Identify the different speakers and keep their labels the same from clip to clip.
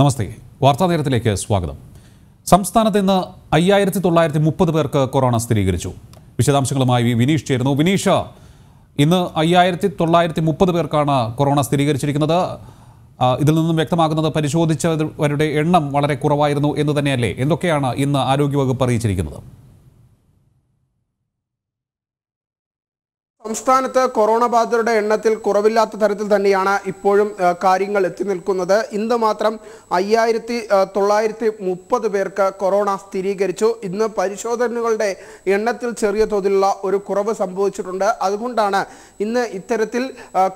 Speaker 1: നമസ്തേ വാർത്താ നേരത്തിലേക്ക് സ്വാഗതം സംസ്ഥാനത്ത് ഇന്ന് അയ്യായിരത്തി തൊള്ളായിരത്തി മുപ്പത് പേർക്ക് കൊറോണ സ്ഥിരീകരിച്ചു വിശദാംശങ്ങളുമായി വിനീഷ് ചേരുന്നു വിനീഷ് ഇന്ന് അയ്യായിരത്തി തൊള്ളായിരത്തി മുപ്പത് പേർക്കാണ് കൊറോണ സ്ഥിരീകരിച്ചിരിക്കുന്നത് ഇതിൽ നിന്നും വ്യക്തമാകുന്നത് പരിശോധിച്ചവരുടെ എണ്ണം വളരെ കുറവായിരുന്നു എന്ന് തന്നെയല്ലേ എന്തൊക്കെയാണ് ഇന്ന് ആരോഗ്യവകുപ്പ് അറിയിച്ചിരിക്കുന്നത്
Speaker 2: സംസ്ഥാനത്ത് കൊറോണ ബാധിതരുടെ എണ്ണത്തിൽ കുറവില്ലാത്ത തരത്തിൽ തന്നെയാണ് ഇപ്പോഴും കാര്യങ്ങൾ എത്തി നിൽക്കുന്നത് ഇന്ന് മാത്രം അയ്യായിരത്തി തൊള്ളായിരത്തി മുപ്പത് പേർക്ക് കൊറോണ സ്ഥിരീകരിച്ചു ഇന്ന് പരിശോധനകളുടെ എണ്ണത്തിൽ ചെറിയ തോതിലുള്ള ഒരു കുറവ് സംഭവിച്ചിട്ടുണ്ട് അതുകൊണ്ടാണ് ഇന്ന് ഇത്തരത്തിൽ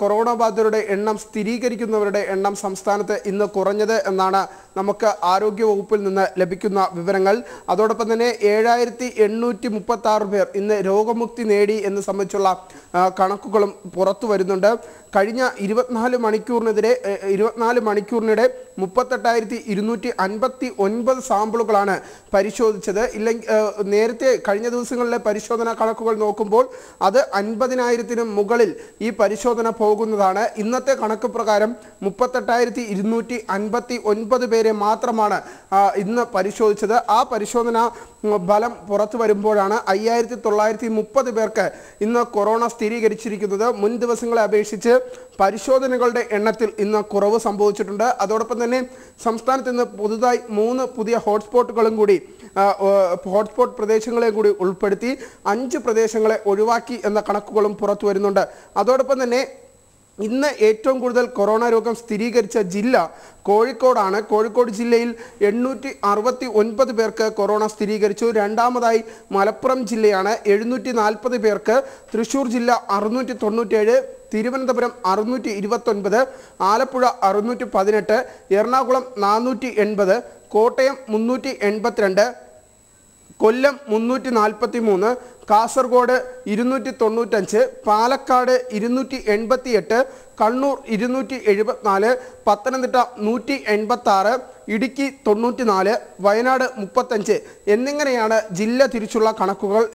Speaker 2: കൊറോണ ബാധിതരുടെ എണ്ണം സ്ഥിരീകരിക്കുന്നവരുടെ എണ്ണം സംസ്ഥാനത്ത് ഇന്ന് കുറഞ്ഞത് എന്നാണ് നമുക്ക് ആരോഗ്യവകുപ്പിൽ നിന്ന് ലഭിക്കുന്ന വിവരങ്ങൾ അതോടൊപ്പം തന്നെ ഏഴായിരത്തി പേർ ഇന്ന് രോഗമുക്തി നേടി എന്ന് സംബന്ധിച്ചുള്ള കണക്കുകളും പുറത്തു വരുന്നുണ്ട് കഴിഞ്ഞ ഇരുപത്തിനാല് മണിക്കൂറിനെതിരെ ഇരുപത്തിനാല് മണിക്കൂറിനിടെ മുപ്പത്തെട്ടായിരത്തി ഇരുന്നൂറ്റി അൻപത്തി ഒൻപത് സാമ്പിളുകളാണ് പരിശോധിച്ചത് ഇല്ലെങ്കിൽ നേരത്തെ കഴിഞ്ഞ ദിവസങ്ങളിലെ പരിശോധന കണക്കുകൾ നോക്കുമ്പോൾ അത് അൻപതിനായിരത്തിന് മുകളിൽ ഈ പരിശോധന പോകുന്നതാണ് ഇന്നത്തെ കണക്ക് പ്രകാരം മുപ്പത്തെട്ടായിരത്തി ഇരുന്നൂറ്റി അൻപത്തി ഒൻപത് പേരെ മാത്രമാണ് ഇന്ന് പരിശോധിച്ചത് ആ പരിശോധന ഫലം പുറത്തു വരുമ്പോഴാണ് അയ്യായിരത്തി തൊള്ളായിരത്തി മുപ്പത് പേർക്ക് ഇന്ന് കൊറോണ കൊറോണ സ്ഥിരീകരിച്ചിരിക്കുന്നത് മുൻ ദിവസങ്ങളെ അപേക്ഷിച്ച് പരിശോധനകളുടെ എണ്ണത്തിൽ ഇന്ന് കുറവ് സംഭവിച്ചിട്ടുണ്ട് അതോടൊപ്പം തന്നെ സംസ്ഥാനത്ത് ഇന്ന് പുതുതായി മൂന്ന് പുതിയ ഹോട്ട്സ്പോട്ടുകളും കൂടി ഹോട്ട്സ്പോട്ട് പ്രദേശങ്ങളെ കൂടി ഉൾപ്പെടുത്തി അഞ്ച് പ്രദേശങ്ങളെ ഒഴിവാക്കി എന്ന കണക്കുകളും പുറത്തു വരുന്നുണ്ട് അതോടൊപ്പം തന്നെ ഇന്ന് ഏറ്റവും കൂടുതൽ കൊറോണ രോഗം സ്ഥിരീകരിച്ച ജില്ല കോഴിക്കോടാണ് കോഴിക്കോട് ജില്ലയിൽ എണ്ണൂറ്റി അറുപത്തി ഒൻപത് പേർക്ക് കൊറോണ സ്ഥിരീകരിച്ചു രണ്ടാമതായി മലപ്പുറം ജില്ലയാണ് എഴുന്നൂറ്റി നാൽപ്പത് പേർക്ക് തൃശ്ശൂർ ജില്ല അറുന്നൂറ്റി തൊണ്ണൂറ്റേഴ് തിരുവനന്തപുരം അറുന്നൂറ്റി ഇരുപത്തൊൻപത് ആലപ്പുഴ അറുന്നൂറ്റി പതിനെട്ട് എറണാകുളം നാനൂറ്റി എൺപത് കോട്ടയം മുന്നൂറ്റി എൺപത്തിരണ്ട് കൊല്ലം മുന്നൂറ്റി നാൽപ്പത്തി മൂന്ന് കാസർഗോഡ് ഇരുന്നൂറ്റി തൊണ്ണൂറ്റഞ്ച് പാലക്കാട് ഇരുന്നൂറ്റി എൺപത്തി എട്ട് കണ്ണൂർ ഇരുന്നൂറ്റി എഴുപത്തിനാല് പത്തനംതിട്ട നൂറ്റി എൺപത്താറ് ഇടുക്കി തൊണ്ണൂറ്റി നാല് വയനാട് മുപ്പത്തഞ്ച് എന്നിങ്ങനെയാണ് ജില്ല തിരിച്ചുള്ള കണക്കുകൾ